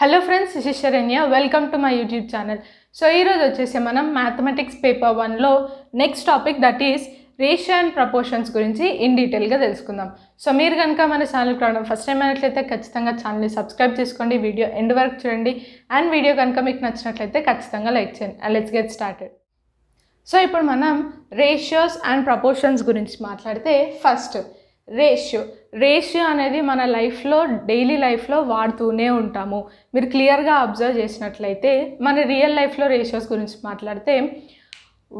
Hello friends Shisharanya welcome to my YouTube channel so ఈరోజు వచ్చేసి మనం మ్యాథమెటిక్స్ పేపర్ వన్లో next topic that is ratio and proportions గురించి in డీటెయిల్గా తెలుసుకుందాం సో మీరు కనుక మన ఛానల్కి రావడం ఫస్ట్ టైం అయినట్లయితే ఖచ్చితంగా ఛానల్ని సబ్స్క్రైబ్ చేసుకోండి వీడియో ఎండ్ వరకు చూడండి అండ్ వీడియో కనుక మీకు నచ్చినట్లయితే ఖచ్చితంగా లైక్ చేయండి and let's get started so ఇప్పుడు మనం రేషియోస్ అండ్ ప్రపోర్షన్స్ గురించి మాట్లాడితే ఫస్ట్ రేషియో రేషియో అనేది మన లైఫ్లో డైలీ లైఫ్లో వాడుతూనే ఉంటాము మీరు క్లియర్గా అబ్జర్వ్ చేసినట్లయితే మన రియల్ లైఫ్లో రేషియోస్ గురించి మాట్లాడితే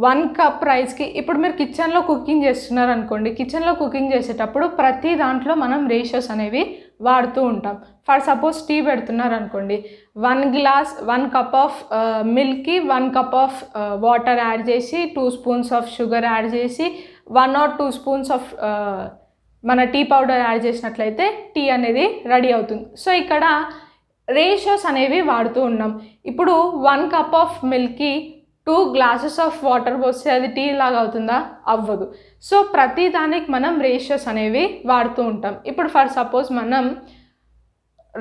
వన్ కప్ రైస్కి ఇప్పుడు మీరు కిచెన్లో కుకింగ్ చేస్తున్నారు అనుకోండి కిచెన్లో కుకింగ్ చేసేటప్పుడు ప్రతి దాంట్లో మనం రేషియోస్ అనేవి వాడుతూ ఉంటాం ఫర్ సపోజ్ టీ పెడుతున్నారు అనుకోండి one glass one cup of మిల్క్కి one cup of water add చేసి two spoons of sugar add చేసి one or two spoons of మన టీ పౌడర్ యాడ్ చేసినట్లయితే టీ అనేది రెడీ అవుతుంది సో ఇక్కడ రేషియోస్ అనేవి వాడుతూ ఉన్నాం ఇప్పుడు వన్ కప్ ఆఫ్ మిల్క్కి టూ గ్లాసెస్ ఆఫ్ వాటర్ పోస్తే అది టీ లాగా అవుతుందా అవ్వదు సో ప్రతి దానికి మనం రేషియోస్ అనేవి వాడుతూ ఉంటాం ఇప్పుడు ఫర్ సపోజ్ మనం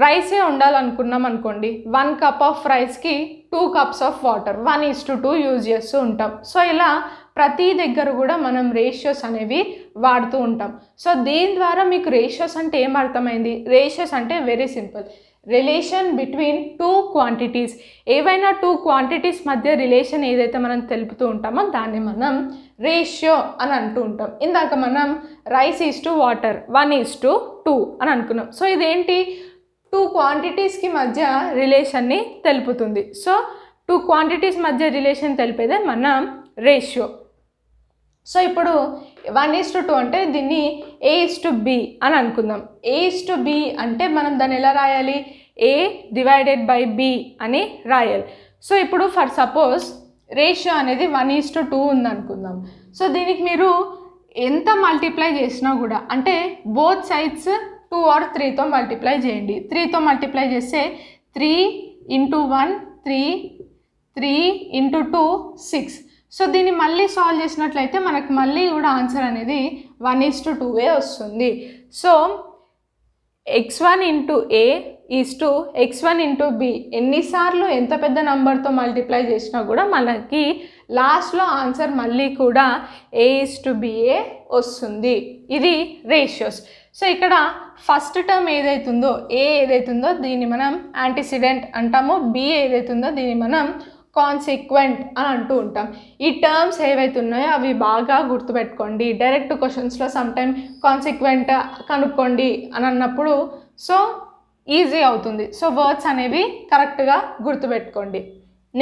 రైసే ఉండాలనుకున్నాం అనుకోండి వన్ కప్ ఆఫ్ రైస్కి two cups of water one is to two use చేస్తూ ఉంటాం సో ఇలా ప్రతి దగ్గర కూడా మనం రేషియోస్ అనేవి వాడుతూ ఉంటాం సో దీని ద్వారా మీకు రేషియోస్ అంటే ఏం అర్థమైంది రేషియోస్ అంటే very simple relation between two quantities ఏవైనా టూ క్వాంటిటీస్ మధ్య రిలేషన్ ఏదైతే మనం తెలుపుతూ ఉంటామో దాన్ని మనం రేషియో అని అంటూ ఉంటాం ఇందాక మనం rice is to water one is to two అని అనుకున్నాం సో ఇదేంటి టూ క్వాంటిటీస్కి మధ్య రిలేషన్ని తెలుపుతుంది సో టూ క్వాంటిటీస్ మధ్య రిలేషన్ తెలిపేదే మనం రేషియో సో ఇప్పుడు వన్ ఈస్ టు టూ అంటే దీన్ని ఏ ఈస్ టు బి అని అనుకుందాం ఏ ఈస్ టు బి అంటే మనం దాన్ని ఎలా రాయాలి ఏ డివైడెడ్ బై బి అని రాయాలి సో ఇప్పుడు ఫర్ సపోజ్ రేషియో అనేది వన్ ఈస్ టు టూ ఉందనుకుందాం సో దీనికి మీరు ఎంత మల్టిప్లై చేసినా కూడా అంటే బోత్ సైడ్స్ టూ ఆర్ త్రీతో మల్టిప్లై చేయండి త్రీతో మల్టిప్లై చేస్తే three into one three three into two six so దీన్ని మళ్ళీ సాల్వ్ చేసినట్లయితే మనకు మళ్ళీ కూడా ఆన్సర్ అనేది వన్ ఈజ్ టు టూ ఏ వస్తుంది so X one into A is to X one into B ఎన్నిసార్లు ఎంత పెద్ద నెంబర్తో మల్టిప్లై చేసినా కూడా మనకి లాస్ట్లో ఆన్సర్ మళ్ళీ కూడా ఏ ఈస్ టు బిఏ వస్తుంది ఇది రేషియోస్ సో ఇక్కడ ఫస్ట్ టర్మ్ ఏదైతుందో ఏ ఏదైతుందో దీన్ని మనం యాంటీసిడెంట్ అంటాము బి ఏదైతుందో దీన్ని మనం కాన్సిక్వెంట్ అని అంటూ ఉంటాం ఈ టర్మ్స్ ఏవైతే ఉన్నాయో అవి బాగా గుర్తుపెట్టుకోండి డైరెక్ట్ క్వశ్చన్స్లో సమ్టైమ్ కాన్సిక్వెంట్ కనుక్కోండి అని అన్నప్పుడు సో ఈజీ అవుతుంది సో వర్డ్స్ అనేవి కరెక్ట్గా గుర్తుపెట్టుకోండి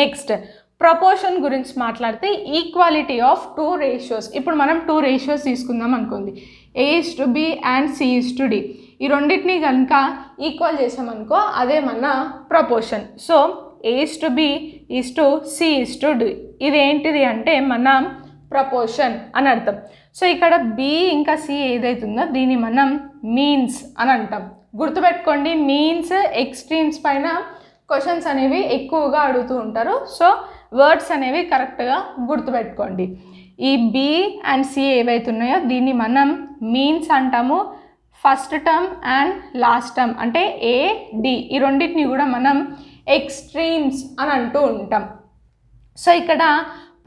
నెక్స్ట్ ప్రపోర్షన్ గురించి మాట్లాడితే ఈక్వాలిటీ ఆఫ్ టూ రేషియోస్ ఇప్పుడు మనం టూ రేషియోస్ తీసుకుందాం అనుకోండి A is to B and C is to D ఈ రెండింటిని కనుక ఈక్వల్ చేసామనుకో అదే మన proportion so A is to B is to C is to D ఇదేంటిది అంటే మన ప్రపోర్షన్ అని అర్థం సో ఇక్కడ బి ఇంకా సి ఏదైతుందో దీన్ని మనం మీన్స్ అని అంటాం గుర్తుపెట్టుకోండి మీన్స్ ఎక్స్ట్రీమ్స్ పైన క్వశ్చన్స్ అనేవి ఎక్కువగా అడుగుతూ ఉంటారు సో వర్డ్స్ అనేవి కరెక్ట్గా గుర్తుపెట్టుకోండి ఈ బి అండ్ సి ఉన్నాయో దీన్ని మనం మీన్స్ అంటాము first term and last term అంటే ఏ డి ఈ రెండింటిని కూడా మనం ఎక్స్ట్రీమ్స్ అని అంటూ ఉంటాం సో ఇక్కడ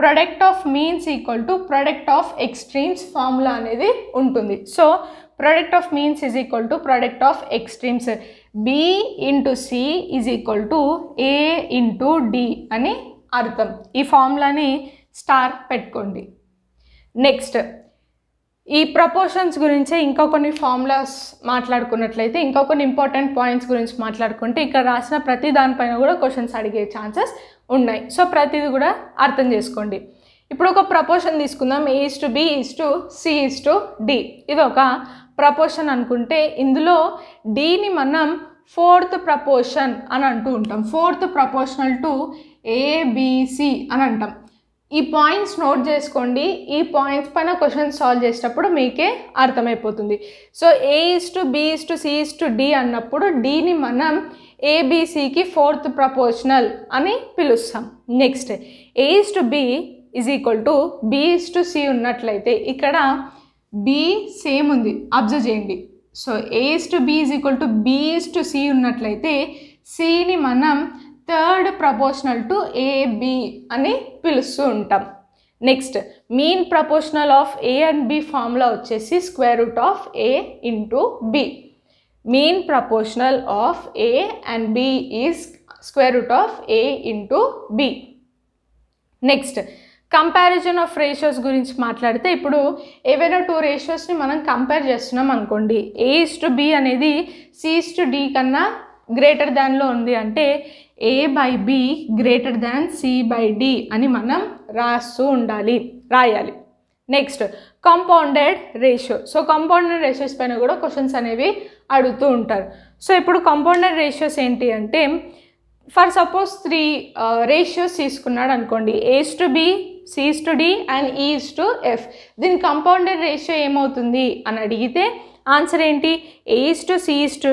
product of means equal to product of extremes formula అనేది ఉంటుంది so product of means is equal to product of extremes B into C is equal to A into D అని అర్థం ఈ ఫార్ములాని స్టార్ పెట్టుకోండి నెక్స్ట్ ఈ proportions గురించి ఇంకా కొన్ని ఫార్ములాస్ మాట్లాడుకున్నట్లయితే ఇంకా కొన్ని ఇంపార్టెంట్ పాయింట్స్ గురించి మాట్లాడుకుంటే ఇక్కడ రాసిన ప్రతి దానిపైన కూడా క్వశ్చన్స్ అడిగే ఛాన్సెస్ ఉన్నాయి సో ప్రతిది కూడా అర్థం చేసుకోండి ఇప్పుడు ఒక ప్రపోర్షన్ తీసుకుందాం is to B is to C is to D ఇది ఒక ప్రపోర్షన్ అనుకుంటే ఇందులో డీని మనం ఫోర్త్ ప్రపోర్షన్ అని అంటూ ఉంటాం ఫోర్త్ ప్రపోర్షనల్ టు ఏబిసి అని అంటాం ఈ పాయింట్స్ నోట్ చేసుకోండి ఈ పాయింట్స్ పైన క్వశ్చన్ సాల్వ్ చేసేటప్పుడు మీకే అర్థమైపోతుంది so A is to B is to C is to D అన్నప్పుడు డీని మనం ఏబిసికి ఫోర్త్ ప్రపోర్షనల్ అని పిలుస్తాం next A is to B is equal to B is to C ఉన్నట్లయితే ఇక్కడ బి సేమ్ ఉంది అబ్జర్వ్ చేయండి so A is to B is equal to B is to C ఉన్నట్లయితే సిని మనం థర్డ్ ప్రపోర్షనల్ టు ఏబి అని పిలుస్తూ ఉంటాం next mean proportional of A and B formula వచ్చేసి square root of A into B mean proportional of A and B is square root of A into B next comparison of ratios గురించి మాట్లాడితే ఇప్పుడు ఏవైనా two రేషియోస్ని మనం compare చేస్తున్నాం అనుకోండి is to B అనేది C is to D కన్నా greater దాన్లో ఉంది అంటే A by B greater than C by D అని మనం రాస్తూ ఉండాలి రాయాలి next compounded ratio so compounded ratios పైన కూడా క్వశ్చన్స్ అనేవి అడుగుతూ ఉంటారు సో ఇప్పుడు కంపౌండెడ్ రేషియోస్ ఏంటి అంటే ఫర్ సపోజ్ త్రీ రేషియోస్ తీసుకున్నాడు అనుకోండి A's to B C's to D and E's to F దీని కంపౌండెడ్ రేషియో ఏమవుతుంది అని అడిగితే ఆన్సర్ ఏంటి A's to C's to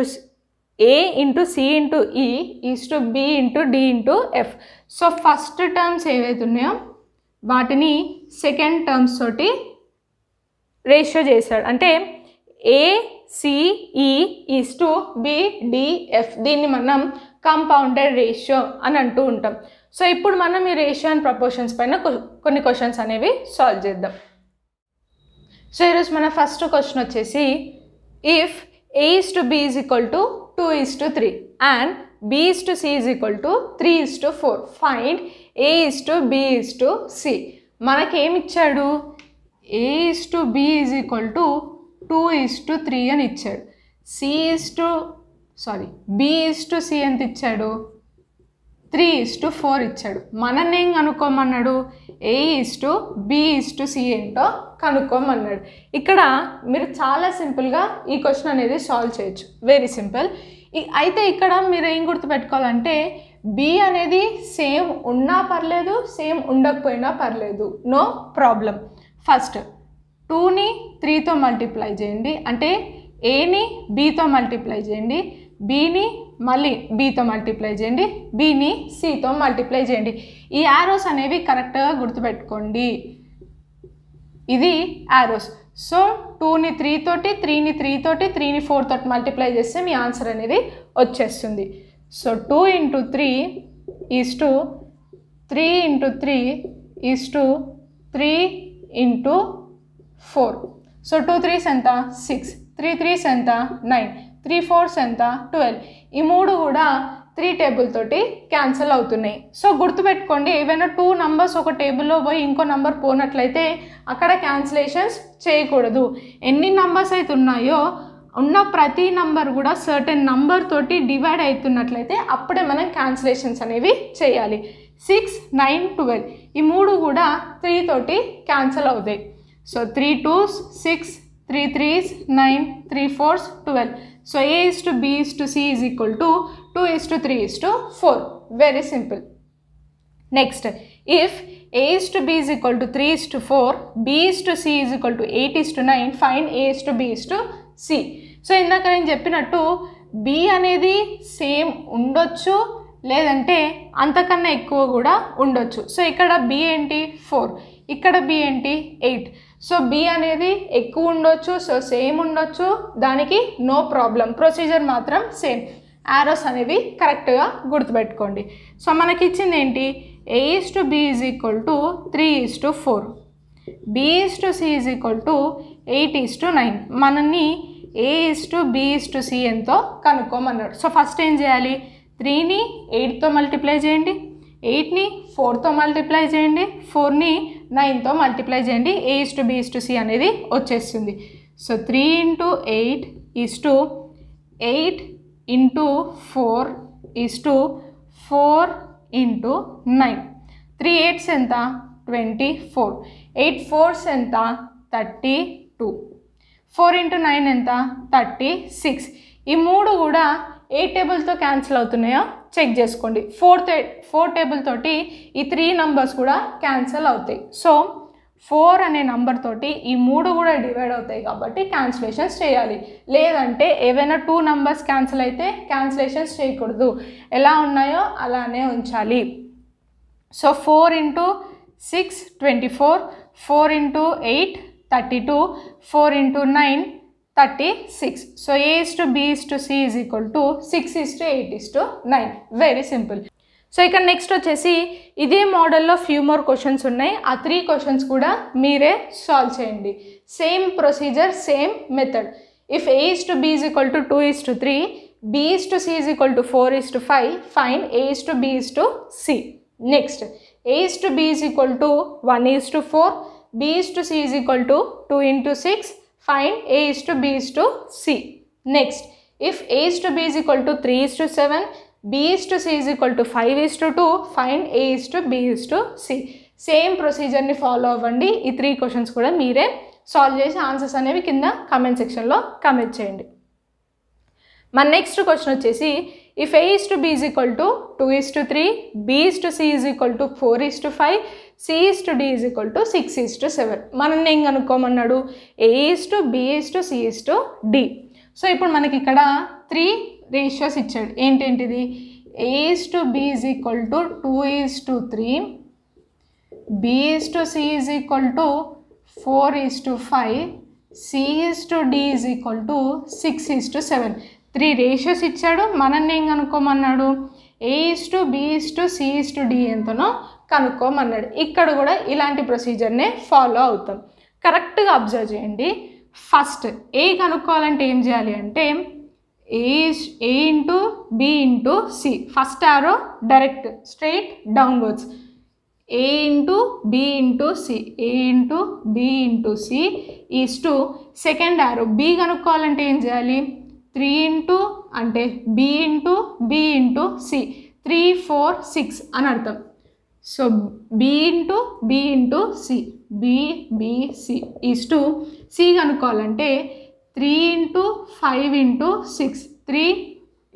A into C into E is to B into D into F so first terms ఏవైతే ఉన్నాయో వాటిని second terms తోటి ratio చేశాడు అంటే A CE is to BDF దీన్ని మనం కంపౌండెడ్ రేషియో అని అంటూ ఉంటాం సో ఇప్పుడు మనం ఈ రేషియో అండ్ ప్రపోర్షన్స్ పైన కొన్ని క్వశ్చన్స్ అనేవి సాల్వ్ చేద్దాం సో ఈరోజు మన ఫస్ట్ క్వశ్చన్ వచ్చేసి if A is to B is equal to two is to three and B is to C is equal to three is to four Find A is to B is to మనకేమిచ్చాడు A is to B is equal to two is to three అని ఇచ్చాడు C is to sorry B is to C ఎంత ఇచ్చాడు three is to four ఇచ్చాడు మనని ఏం కనుక్కోమన్నాడు A to B to C ఏంటో కనుక్కోమన్నాడు ఇక్కడ మీరు చాలా సింపుల్గా ఈ క్వశ్చన్ అనేది సాల్వ్ చేయొచ్చు వెరీ సింపుల్ అయితే ఇక్కడ మీరు ఏం గుర్తుపెట్టుకోవాలంటే బి అనేది సేమ్ ఉన్నా పర్లేదు సేమ్ ఉండకపోయినా పర్లేదు నో ప్రాబ్లం ఫస్ట్ టూని త్రీతో మల్టిప్లై చేయండి అంటే ఏని బీతో మల్టిప్లై చేయండి బీని మళ్ళీ బీతో మల్టిప్లై చేయండి బీని సితో మల్టిప్లై చేయండి ఈ యారోస్ అనేవి కరెక్ట్గా గుర్తుపెట్టుకోండి ఇది యారోస్ సో టూని త్రీ తోటి త్రీని త్రీ తోటి త్రీని ఫోర్ తోటి మల్టిప్లై చేస్తే మీ ఆన్సర్ అనేది వచ్చేస్తుంది so two into three is to three into three is to three into four so two threes ఎంత సిక్స్ త్రీ త్రీస్ ఎంత నైన్ త్రీ ఫోర్స్ ఎంత ట్వెల్వ్ ఈ మూడు కూడా త్రీ టేబుల్ తోటి క్యాన్సిల్ అవుతున్నాయి సో గుర్తుపెట్టుకోండి ఏవైనా టూ నంబర్స్ ఒక టేబుల్లో పోయి ఇంకో నంబర్ పోనట్లయితే అక్కడ క్యాన్సిలేషన్స్ చేయకూడదు ఎన్ని నంబర్స్ అయితే ఉన్నాయో ఉన్న ప్రతి నంబర్ కూడా సర్టెన్ నంబర్ తోటి డివైడ్ అవుతున్నట్లయితే అప్పుడే మనం క్యాన్సిలేషన్స్ అనేవి చేయాలి సిక్స్ నైన్ ట్వెల్వ్ ఈ మూడు కూడా త్రీ తోటి క్యాన్సిల్ అవుతాయి so three twos six three threes nine three fours twelve so A is to B is to C is equal to two is to three is to four very simple next if A is to B is equal to three is to four B is to C is equal to eight is to nine fine A is to B is to C so ఇందాక నేను చెప్పినట్టు be అనేది same ఉండొచ్చు లేదంటే అంతకన్నా ఎక్కువ కూడా ఉండొచ్చు సో ఇక్కడ బి ఏంటి ఫోర్ ఇక్కడ బి ఏంటి ఎయిట్ సో బి అనేది ఎక్కువ ఉండొచ్చు సో సేమ్ ఉండొచ్చు దానికి నో ప్రాబ్లం ప్రొసీజర్ మాత్రం సేమ్ యారోస్ అనేవి కరెక్ట్గా గుర్తుపెట్టుకోండి సో మనకి ఇచ్చింది ఏంటి A is to B is equal to three is to four B is to C is equal to eight is to nine మనల్ని A is to B is to C ఎంతో కనుక్కోమన్నాడు so first ఏం చేయాలి త్రీని ఎయిట్తో multiply చేయండి ఎయిట్ని ఫోర్తో multiply చేయండి ఫోర్ని నైన్తో multiply చేయండి A is to B is to C అనేది వచ్చేస్తుంది so three into eight is to eight into four is to four into nine three eights ఎంత ట్వంటీ ఫోర్ ఎయిట్ ఫోర్స్ ఎంత thirty two four into nine ఎంత thirty six ఈ మూడు కూడా ఏ టేబుల్తో క్యాన్సిల్ అవుతున్నాయో చెక్ చేసుకోండి ఫోర్ టే ఫోర్ టేబుల్ తోటి ఈ త్రీ నంబర్స్ కూడా క్యాన్సిల్ అవుతాయి సో ఫోర్ అనే నంబర్ తోటి ఈ మూడు కూడా డివైడ్ అవుతాయి కాబట్టి క్యాన్సిలేషన్స్ చేయాలి లేదంటే ఏవైనా టూ నంబర్స్ క్యాన్సిల్ అయితే క్యాన్సిలేషన్స్ చేయకూడదు ఎలా ఉన్నాయో అలానే ఉంచాలి so four into six twenty four four into eight thirty two four into nine thirty six so is to B is to C is to six is is eight is to nine very simple so ఇక next వచ్చేసి ఇదే మోడల్లో few more questions ఉన్నాయి ఆ three questions కూడా మీరే solve చేయండి same procedure same method if A to B is equal to two is to three B is to C is equal to four is to five fine A is to B is to C next A to B is equal to one is to four B to C is equal to two into six fine A is to B is to C. Next, if A is to B is equal to 3 is to 7, B is to C is equal to 5 is to 2, find A is to B is to C. Same ప్రొసీజర్ని follow అవ్వండి ఈ three questions కూడా మీరే solve చేసి answers అనేవి కింద comment సెక్షన్లో comment చేయండి మన నెక్స్ట్ క్వశ్చన్ వచ్చేసి if A is to B is equal to two is to three B to C is equal to four is to five C is to D is equal to six is to seven మనల్ని ఏం కనుక్కోమన్నాడు A to B is to C to D so ఇప్పుడు మనకి ఇక్కడ three ratios ఇచ్చాడు ఏంటేంటిది A to B is equal to two is to three B to C is equal to four is to five C to D is equal to six is to seven three ratios ఇచ్చాడు మనల్ని ఏం కనుక్కోమన్నాడు A to B is to C to D ఎంతనో కనుక్కోమన్నాడు ఇక్కడ కూడా ఇలాంటి ప్రొసీజర్నే follow అవుతాం కరెక్ట్గా అబ్జర్వ్ చేయండి ఫస్ట్ ఏ కనుక్కోవాలంటే ఏం చేయాలి అంటే A A into B into C first arrow direct straight downwards A into B into C A into B into C is to second arrow B కనుక్కోవాలంటే ఏం చేయాలి త్రీ ఇంటూ అంటే B into B into C three four six అని అర్థం so B into B into C BBC is to C కనుక్కోవాలంటే three into five into six three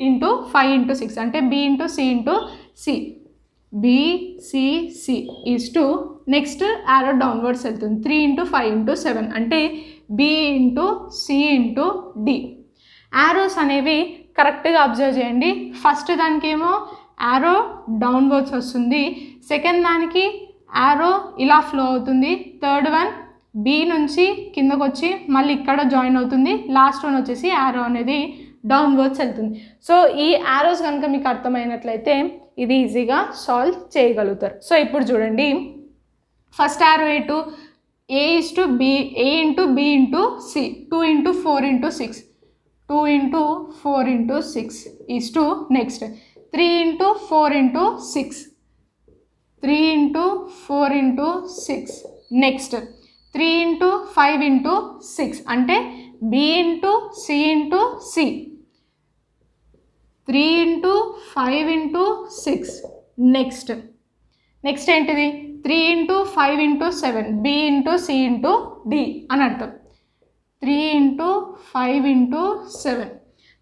into five into six అంటే B into C into C BCC is to next arrow downwards వెళ్తుంది three into five into seven అంటే B into C into D arrows అనేవి కరెక్ట్గా observe చేయండి first దానికేమో arrow downwards వస్తుంది second దానికి arrow ఇలా ఫ్లో అవుతుంది థర్డ్ వన్ బి నుంచి కిందకు వచ్చి మళ్ళీ ఇక్కడ జాయిన్ అవుతుంది లాస్ట్ వన్ వచ్చేసి యారో అనేది డౌన్వర్డ్స్ వెళ్తుంది సో ఈ యారోస్ కనుక మీకు అర్థమైనట్లయితే ఇది ఈజీగా సాల్వ్ చేయగలుగుతారు సో ఇప్పుడు చూడండి ఫస్ట్ యారో ఇటు A is to B A into B into C two into four into six two into four into six is to next three into four into six three into four into six next three into five into six అంటే B into C into C three into five into six next next ఏంటిది three into five into seven B into C into D అని అర్థం three into five into seven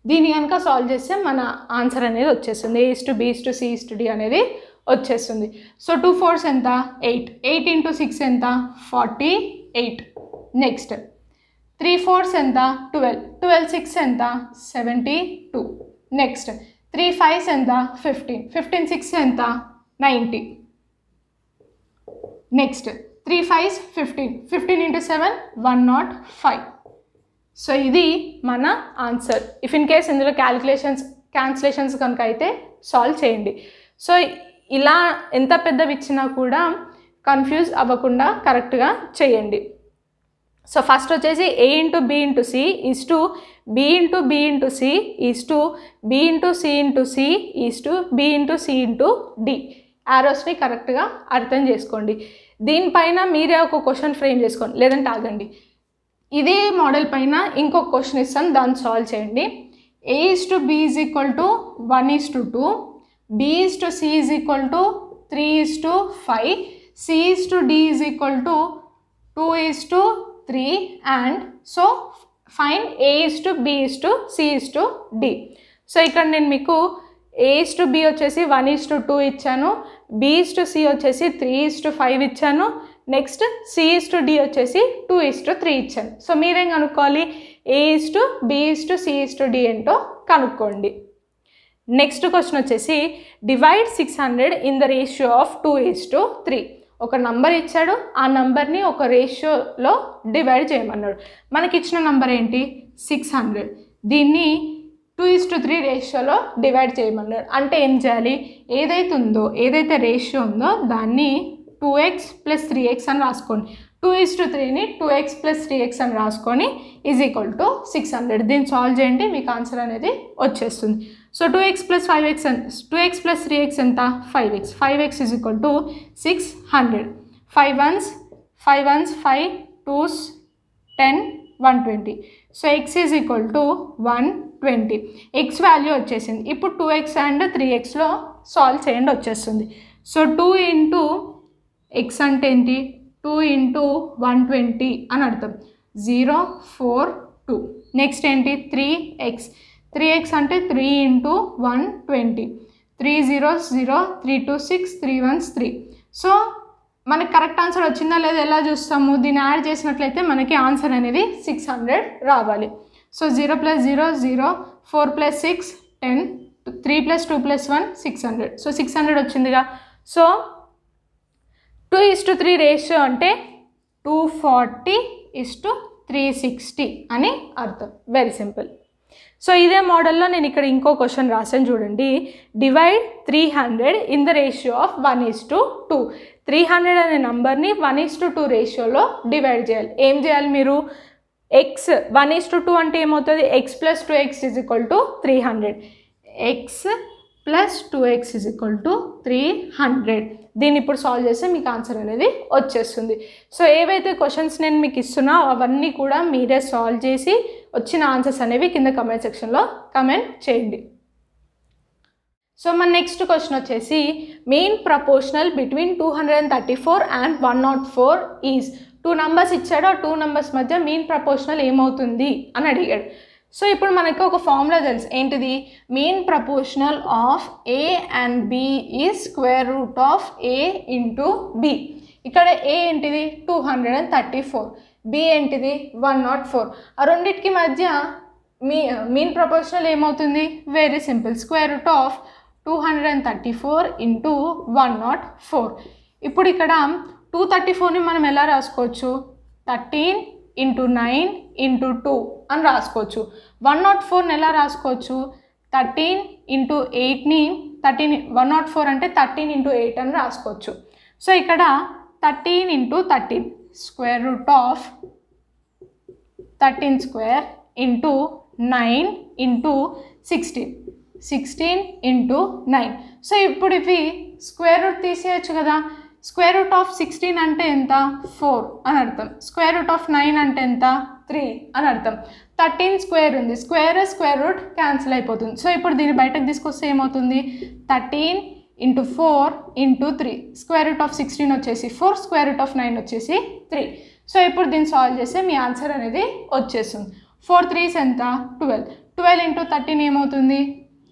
దీన్ని కనుక సాల్వ్ చేస్తే మన answer అనేది వచ్చేస్తుంది A's to B's to C's to D అనేది వచ్చేస్తుంది సో టూ ఫోర్స్ ఎంత ఎయిట్ ఎయిట్ ఇంటూ సిక్స్ ఎంత forty eight next three fours ఎంత ట్వెల్వ్ ట్వెల్వ్ సిక్స్ ఎంత seventy two next three fives ఎంత ఫిఫ్టీన్ ఫిఫ్టీన్ సిక్స్ ఎంత ninety next three fives fifteen fifteen into seven one nought five so ఇది మన answer if in case ఇందులో calculations cancellations కనుక అయితే solve చేయండి సో ఇలా ఎంత పెద్దవి ఇచ్చినా కూడా కన్ఫ్యూజ్ అవ్వకుండా కరెక్ట్గా చేయండి సో ఫస్ట్ వచ్చేసి A into B into C is to B into B into C is to B into C into C is to B into C into D యారోస్ని కరెక్ట్గా అర్థం చేసుకోండి దీనిపైన మీరే ఒక క్వశ్చన్ ఫ్రేమ్ చేసుకోండి లేదంటే ఆగండి ఇదే మోడల్ పైన ఇంకొక క్వశ్చన్ ఇస్తాను దాన్ని సాల్వ్ చేయండి A is to B is equal to one is to two B is to C is equal to three is to five C is to D is equal to two is to three and so fine A is to B is to C is to D so ఇక్కడ నేను మీకు A is to B వచ్చేసి one is to two ఇచ్చాను B is to C వచ్చేసి three is to five ఇచ్చాను next C is to D వచ్చేసి two is to three ఇచ్చాను so మీరేం కనుక్కోవాలి A is to B is to C is to D ఏంటో కనుక్కోండి next question వచ్చేసి divide six hundred in the ratio of two is to three ఒక number ఇచ్చాడు ఆ నంబర్ని ఒక రేషియోలో డివైడ్ చేయమన్నాడు మనకి ఇచ్చిన నంబర్ ఏంటి సిక్స్ హండ్రెడ్ దీన్ని టూ ఈజ్ టు త్రీ రేషియోలో డివైడ్ చేయమన్నాడు అంటే ఏం చేయాలి ఏదైతే ఉందో ఏదైతే రేషియో ఉందో దాన్ని two x plus three x అని రాసుకోండి టూ ఈజ్ టు త్రీని two x plus three x అని రాసుకొని is equal to six hundred దీన్ని సాల్వ్ చేయండి మీకు ఆన్సర్ అనేది వచ్చేస్తుంది so two x plus five x two to x plus three x ಅಂತ five x five x is equal to six hundred five ones five ones five ten one twenty so x is equal to one twenty x value వచ్చేసింది ఇప్పుడు two x and three ఎక్స్లో solve చేయండి వచ్చేస్తుంది so two into x అంటే ఏంటి two into one twenty అని అర్థం zero four two next ఏంటి త్రీ ఎక్స్ త్రీ ఎక్స్ అంటే three into one twenty three zero zero three two six three ones three so మనకి correct answer వచ్చిందా లేదా ఎలా చూస్తాము దీన్ని యాడ్ చేసినట్లయితే మనకి ఆన్సర్ అనేది సిక్స్ హండ్రెడ్ రావాలి so zero plus zero zero four plus six ten three plus two plus one six hundred so six hundred వచ్చిందిగా so two is to three ratio అంటే two forty is to three sixty అని అర్థం very simple so ఇదే మోడల్లో నేను ఇక్కడ ఇంకో question రాశాను చూడండి divide three hundred in the ratio of one is to two three hundred అనే నంబర్ని వన్ ఈస్ టు టూ రేషియోలో డివైడ్ చేయాలి ఏం చేయాలి మీరు x one is to two అంటే ఏమవుతుంది x plus two x is equal to three hundred x plus two x is equal to three hundred దీన్ని ఇప్పుడు సాల్వ్ చేస్తే మీకు ఆన్సర్ అనేది వచ్చేస్తుంది సో ఏవైతే క్వశ్చన్స్ నేను మీకు ఇస్తున్నా అవన్నీ కూడా మీరే సాల్వ్ చేసి వచ్చిన ఆన్సర్స్ అనేవి కింద కమెంట్ సెక్షన్లో కమెంట్ చేయండి సో మన నెక్స్ట్ క్వశ్చన్ వచ్చేసి mean proportional between two hundred and thirty four and one nought four is two numbers ఇచ్చాడు ఆ టూ నంబర్స్ మధ్య మీన్ ప్రపోర్షనల్ ఏమవుతుంది అని అడిగాడు సో ఇప్పుడు మనకి ఒక ఫార్ములా తెలుసు ఏంటిది mean proportional of A and B ఈ square root of A into B ఇక్కడ ఏ ఏంటిది two hundred and thirty four B ఏంటిది వన్ నాట్ ఫోర్ ఆ రెండింటికి మధ్య మీ మెయిన్ ప్రపోర్షనల్ ఏమవుతుంది very simple square root of two hundred and thirty four into one nought four ఇప్పుడు ఇక్కడ టూ థర్టీ ఫోర్ని మనం ఎలా రాసుకోవచ్చు thirteen into nine into two అని రాసుకోవచ్చు వన్ నాట్ ఫోర్ని ఎలా రాసుకోవచ్చు థర్టీన్ ఇంటూ ఎయిట్ని థర్టీన్ వన్ నాట్ ఫోర్ అంటే థర్టీన్ ఇంటూ ఎయిట్ అని రాసుకోవచ్చు సో ఇక్కడ thirteen into thirteen square root of thirteen square into nine into sixteen sixteen into nine so ఇప్పుడు ఇవి స్క్వేర్ రూట్ తీసేయచ్చు కదా స్క్వేర్ రూట్ ఆఫ్ సిక్స్టీన్ అంటే ఎంత ఫోర్ అని అర్థం స్క్వేర్ రూట్ ఆఫ్ నైన్ అంటే ఎంత త్రీ అని అర్థం థర్టీన్ స్క్వేర్ ఉంది స్క్వేర్ స్క్వేర్ రూట్ క్యాన్సిల్ అయిపోతుంది సో ఇప్పుడు దీన్ని బయటకు తీసుకొస్తే ఏమవుతుంది thirteen into four into three square root of sixteen వచ్చేసి four square root of nine వచ్చేసి త్రీ సో ఇప్పుడు దీన్ని సాల్వ్ చేస్తే మీ ఆన్సర్ అనేది వచ్చేస్తుంది ఫోర్ త్రీస్ ఎంత ట్వెల్వ్ ట్వెల్వ్ ఇంటూ థర్టీన్ ఏమవుతుంది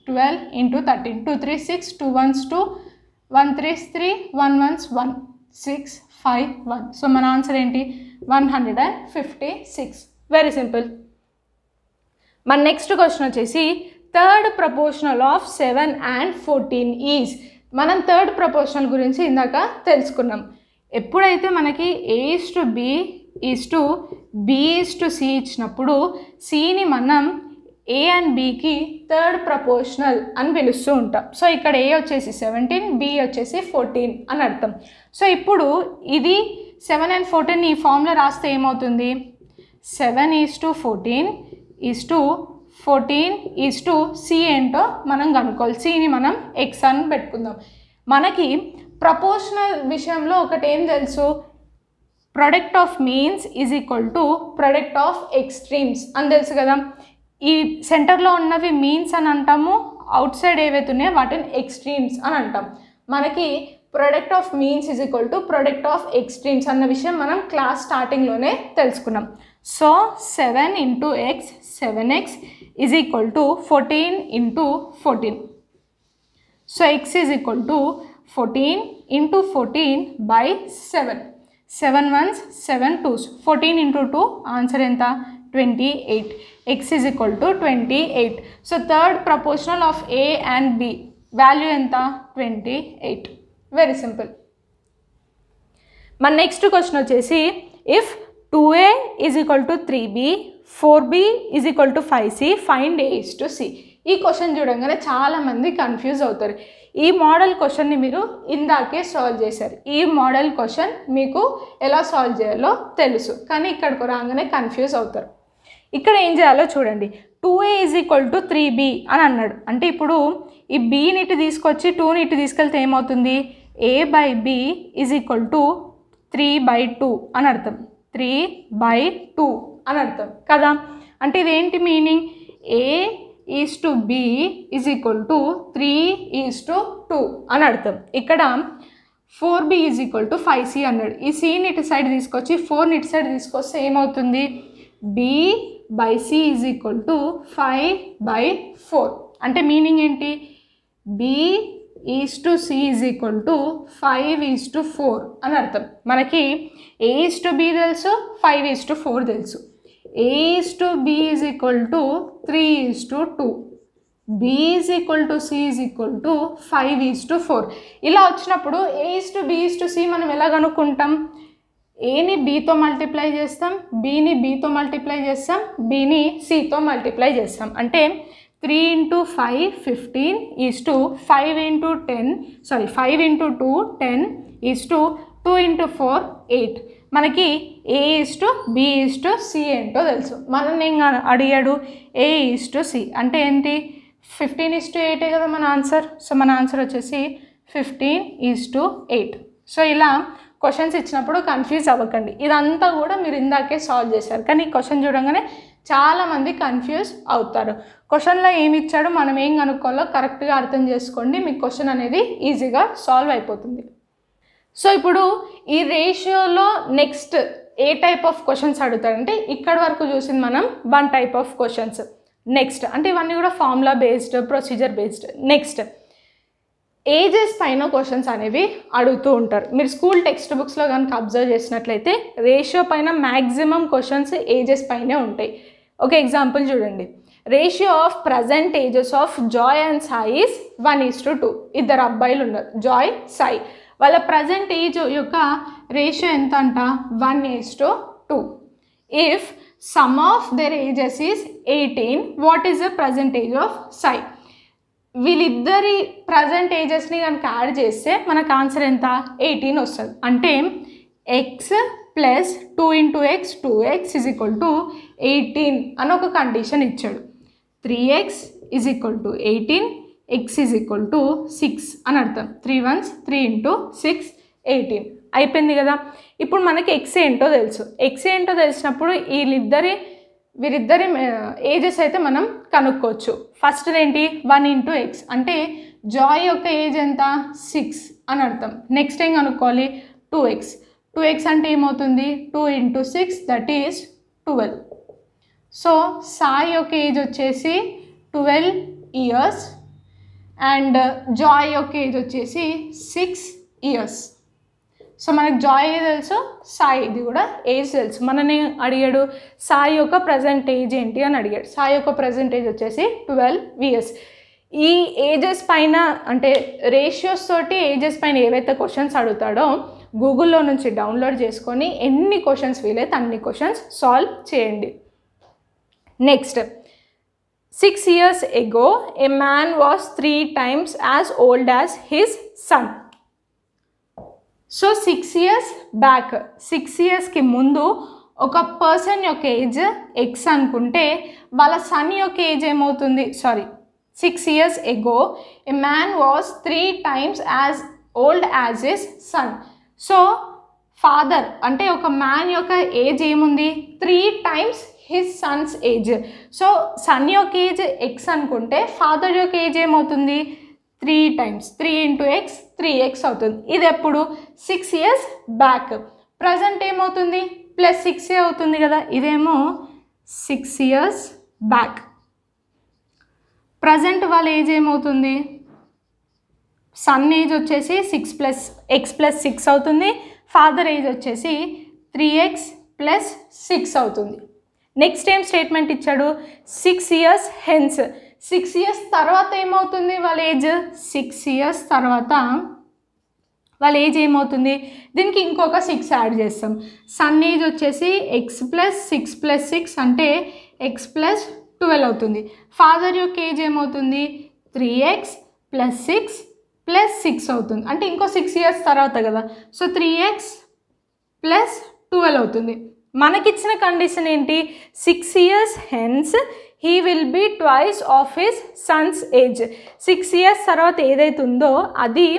twelve into thirteen two three six two ones two one threes three one ones one six five one so మన ఆన్సర్ ఏంటి one hundred and fifty six very simple మన next question వచ్చేసి third proportional of seven and fourteen is మనం third proportional గురించి ఇందాక తెలుసుకున్నాం ఎప్పుడైతే మనకి A is to B is to B is to C ఇచ్చినప్పుడు సిని మనం ఏ అండ్ బీకి థర్డ్ ప్రపోర్షనల్ అని పిలుస్తూ ఉంటాం సో ఇక్కడ ఏ వచ్చేసి సెవెంటీన్ బి వచ్చేసి ఫోర్టీన్ అని అర్థం సో ఇప్పుడు ఇది సెవెన్ అండ్ ఫోర్టీన్ ఈ ఫామ్లో రాస్తే ఏమవుతుంది seven is to fourteen is to fourteen is to C ఏంటో మనం కనుక్కోవాలి సిని మనం ఎక్స్ అని పెట్టుకుందాం మనకి ప్రపోర్షనల్ విషయంలో ఒకటి ఏం తెలుసు product of means is equal to product of extremes అని తెలుసు కదా ఈ సెంటర్లో ఉన్నవి మీన్స్ అని అంటాము అవుట్ సైడ్ ఏవైతే ఉన్నాయో వాటిని ఎక్స్ట్రీమ్స్ అని అంటాం మనకి product of means is equal to product of extremes అన్న విషయం మనం క్లాస్ స్టార్టింగ్లోనే తెలుసుకున్నాం so seven into x seven x is equal to fourteen into fourteen so x is equal to fourteen into fourteen by seven seven ones seven twos fourteen into two answer ఎంత 28. x is equal to 28. So, third proportional of A and B. Value ఎంత twenty eight very simple మన next question వచ్చేసి if two A is equal to three B four B is equal to five C find A is to C ఈ question చూడంగానే చాలామంది confuse అవుతారు ఈ model క్వశ్చన్ని మీరు ఇందాకే సాల్వ్ చేశారు ఈ మోడల్ క్వశ్చన్ మీకు ఎలా సాల్వ్ చేయాలో తెలుసు కానీ ఇక్కడికి రాగానే కన్ఫ్యూజ్ అవుతారు ఇక్కడ ఏం చేయాలో చూడండి two A is equal to three B అని అన్నాడు అంటే ఇప్పుడు ఈ బీని ఇటు తీసుకొచ్చి టూని ఇటు తీసుకెళ్తే ఏమవుతుంది A by B is equal to three by two అని అర్థం త్రీ బై టూ అని అర్థం కదా అంటే ఇదేంటి meaning A is to B is equal to three is to two అని అర్థం ఇక్కడ four B is equal to five C అన్నాడు ఈ సిని ఇటు సైడ్ తీసుకొచ్చి ఫోర్ని ఇటు సైడ్ తీసుకొస్తే ఏమవుతుంది B by C is equal to five by four అంటే మీనింగ్ ఏంటి B is to C is equal to five is to four అని అర్థం మనకి ఏ ఈజ్ టు బి తెలుసు ఫైవ్ ఈజ్ టు ఫోర్ తెలుసు A is to B is equal to three is to two B is equal to C is equal to five is to four ఇలా వచ్చినప్పుడు A is to B is to C మనం ఎలా కనుక్కుంటాం ఏని బీతో multiply చేస్తాం బీని బీతో multiply చేస్తాం బీని సితో multiply చేస్తాం అంటే three into five fifteen is to five into ten sorry five into two ten is to two into four eight మనకి A is to B is to C ఏంటో తెలుసు మనం ఏం అడిగాడు ఏ ఈజ్ టు సి అంటే ఏంటి ఫిఫ్టీన్ ఈజ్ టు ఎయిటే కదా మన ఆన్సర్ సో మన ఆన్సర్ వచ్చేసి fifteen is to eight so ఇలా క్వశ్చన్స్ ఇచ్చినప్పుడు కన్ఫ్యూజ్ అవ్వకండి ఇదంతా కూడా మీరు ఇందాకే సాల్వ్ చేశారు కానీ ఈ క్వశ్చన్ చూడంగానే చాలామంది కన్ఫ్యూజ్ అవుతారు క్వశ్చన్లో ఏమి ఇచ్చాడో మనం ఏం కనుక్కోవాలో కరెక్ట్గా అర్థం చేసుకోండి మీ క్వశ్చన్ అనేది ఈజీగా సాల్వ్ అయిపోతుంది సో ఇప్పుడు ఈ రేషియోలో next a type of questions అడుగుతారంటే ఇక్కడ వరకు చూసింది మనం one type of questions next అంటే ఇవన్నీ కూడా formula based procedure based next ages పైన క్వశ్చన్స్ అనేవి అడుగుతూ ఉంటారు మీరు స్కూల్ టెక్స్ట్ బుక్స్లో కనుక అబ్జర్వ్ చేసినట్లయితే రేషియో పైన మ్యాక్సిమం క్వశ్చన్స్ ఏజెస్ పైనే ఉంటాయి ఒక ఎగ్జాంపుల్ చూడండి ratio of present ages of Joy and Sai's is one is to two ఇద్దరు అబ్బాయిలు ఉన్నారు జాయ్ సాయి వాళ్ళ ప్రజెంట్ ఏజ్ యొక్క రేషియో ఎంత అంట one is to two if sum of their ages is eighteen what is the present age of Sai వీళ్ళిద్దరి present ఏజెస్ని కనుక add చేస్తే మనకు ఆన్సర్ ఎంత ఎయిటీన్ వస్తుంది అంటే x plus two into x two x is equal to eighteen అని ఒక condition ఇచ్చాడు three x is equal to eighteen x is equal to six అని అర్థం three ones three into six eighteen అయిపోయింది కదా ఇప్పుడు మనకి ఎక్స్ ఏంటో తెలుసు ఎక్స్ ఏంటో తెలిసినప్పుడు వీళ్ళిద్దరి వీరిద్దరి ఏజెస్ అయితే మనం కనుక్కోవచ్చు ఫస్ట్ ఏంటి వన్ ఇంటూ ఎక్స్ అంటే జాయ్ యొక్క ఏజ్ ఎంత సిక్స్ అని అర్థం నెక్స్ట్ ఏం కనుక్కోవాలి టూ ఎక్స్ టూ ఎక్స్ అంటే ఏమవుతుంది two into six that is twelve so Sai యొక్క ఏజ్ వచ్చేసి ట్వెల్వ్ ఇయర్స్ అండ్ జాయ్ యొక్క ఏజ్ వచ్చేసి సిక్స్ ఇయర్స్ సో మనకు జాయ్ తెలుసు సాయి ఇది కూడా ఏజ్ తెలుసు మనని అడిగాడు సాయి యొక్క ప్రజెంట్ ఏజ్ ఏంటి అని అడిగాడు సాయి యొక్క ప్రజెంట్ ఏజ్ వచ్చేసి ట్వెల్వ్ ఇయర్స్ ఈ ఏజెస్ పైన అంటే రేషియోస్ తోటి ఏజెస్ పైన ఏవైతే క్వశ్చన్స్ అడుగుతాడో గూగుల్లో నుంచి డౌన్లోడ్ చేసుకొని ఎన్ని క్వశ్చన్స్ వీలైతే అన్ని క్వశ్చన్స్ సాల్వ్ చేయండి next six years ago a man was three times as old as his son so six years back six ఇయర్స్కి ముందు ఒక పర్సన్ యొక్క ఏజ్ ఎక్స్ అనుకుంటే వాళ్ళ సన్ యొక్క ఏజ్ ఏమవుతుంది sorry six years ago a man was three times as old as his son so father అంటే ఒక మ్యాన్ యొక్క ఏజ్ ఏముంది three times his son's age so son యొక్క ఏజ్ ఎక్స్ అనుకుంటే ఫాదర్ యొక్క ఏజ్ ఏమవుతుంది three times three into x three x అవుతుంది ఇది ఎప్పుడు సిక్స్ ఇయర్స్ బ్యాక్ ప్రజెంట్ ఏమవుతుంది ప్లస్ సిక్స్ ఏ అవుతుంది కదా ఇదేమో సిక్స్ ఇయర్స్ బ్యాక్ ప్రజెంట్ వాళ్ళ ఏజ్ ఏమవుతుంది సన్ ఏజ్ వచ్చేసి six plus x plus six అవుతుంది ఫాదర్ ఏజ్ వచ్చేసి త్రీ ఎక్స్ ప్లస్ సిక్స్ అవుతుంది నెక్స్ట్ ఏం స్టేట్మెంట్ ఇచ్చాడు six years hence six years తర్వాత ఏమవుతుంది వాళ్ళ ఏజ్ సిక్స్ ఇయర్స్ తర్వాత వాళ్ళ ఏజ్ ఏమవుతుంది దీనికి ఇంకొక సిక్స్ యాడ్ చేస్తాం సన్ ఏజ్ వచ్చేసి x plus six plus six అంటే ఎక్స్ ప్లస్ ట్వెల్వ్ అవుతుంది ఫాదర్ యొక్క ఏజ్ ఏమవుతుంది three x plus six plus six అవుతుంది అంటే ఇంకో సిక్స్ ఇయర్స్ తర్వాత కదా so three x plus twelve అవుతుంది మనకిచ్చిన కండిషన్ ఏంటి six years hence he will be twice of his son's age six years తర్వాత ఏదైతే ఉందో అది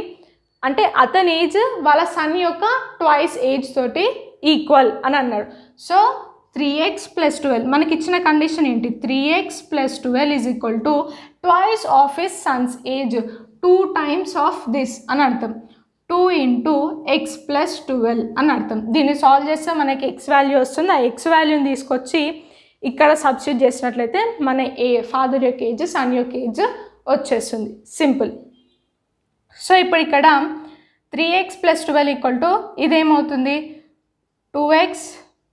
అంటే అతని ఏజ్ వాళ్ళ సన్ యొక్క ట్వైస్ ఏజ్ తోటి ఈక్వల్ అని అన్నాడు so three x plus twelve మనకి ఇచ్చిన కండిషన్ ఏంటి three x plus twelve is equal to twice of his son's age two times of this అని అర్థం two into x plus twelve అని అర్థం దీన్ని సాల్వ్ చేస్తే మనకి ఎక్స్ వాల్యూ వస్తుంది ఆ ఎక్స్ వాల్యూని తీసుకొచ్చి ఇక్కడ సబ్స్టిట్యూట్ చేసినట్లయితే మన ఏ ఫాదర్ యొక్క ఏజ్ సన్ యొక్క ఏజ్ వచ్చేస్తుంది సింపుల్ సో ఇప్పుడు ఇక్కడ three x plus twelve equal to ఇదేమవుతుంది two x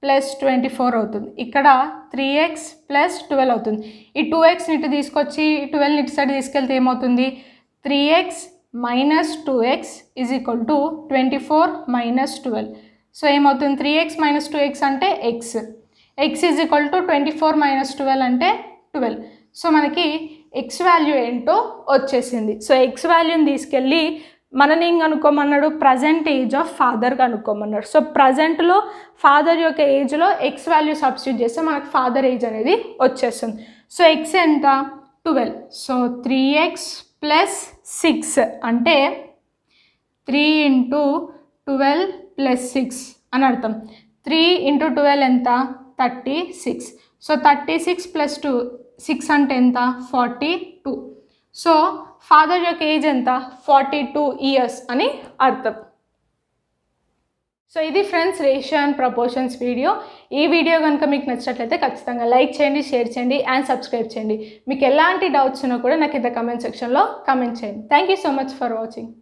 plus twenty four అవుతుంది ఇక్కడ త్రీ ఎక్స్ ప్లస్ ట్వెల్వ్ అవుతుంది ఈ టూ ఎక్స్ నిట్టు తీసుకొచ్చి ట్వెల్వ్ ఇటు సైడ్ తీసుకెళ్తే ఏమవుతుంది three x minus two x is equal to twenty four minus twelve so ఏమవుతుంది three x minus two x అంటే x x is equal to twenty four minus twelve అంటే twelve so మనకి x value ఏంటో వచ్చేసింది so x వాల్యూని తీసుకెళ్ళి మనని కనుక్కోమన్నాడు ప్రజెంట్ ఏజ్ ఆఫ్ ఫాదర్ కనుక్కోమన్నాడు సో ప్రజెంట్లో ఫాదర్ యొక్క ఏజ్లో ఎక్స్ వాల్యూ సబ్స్టిట్యూట్ చేస్తే మనకు ఫాదర్ ఏజ్ అనేది వచ్చేస్తుంది సో ఎక్స్ ఎంత twelve so three x plus six అంటే three into twelve plus six అని అర్థం త్రీ ఇంటూ ట్వెల్వ్ ఎంత thirty six so thirty six plus two six అంటే ఎంత ఫార్టీ టూ సో ఫాదర్ యొక్క ఏజ్ ఎంత ఫార్టీ టూ ఇయర్స్ అని అర్థం సో ఇది friends ratio and proportions video ఈ వీడియో కనుక మీకు నచ్చినట్లయితే ఖచ్చితంగా లైక్ చేయండి షేర్ చేయండి అండ్ సబ్స్క్రైబ్ చేయండి మీకు ఎలాంటి డౌట్స్ ఉన్నా కూడా నాకు ఇంత కమెంట్ సెక్షన్లో కమెంట్ చేయండి thank you so much for watching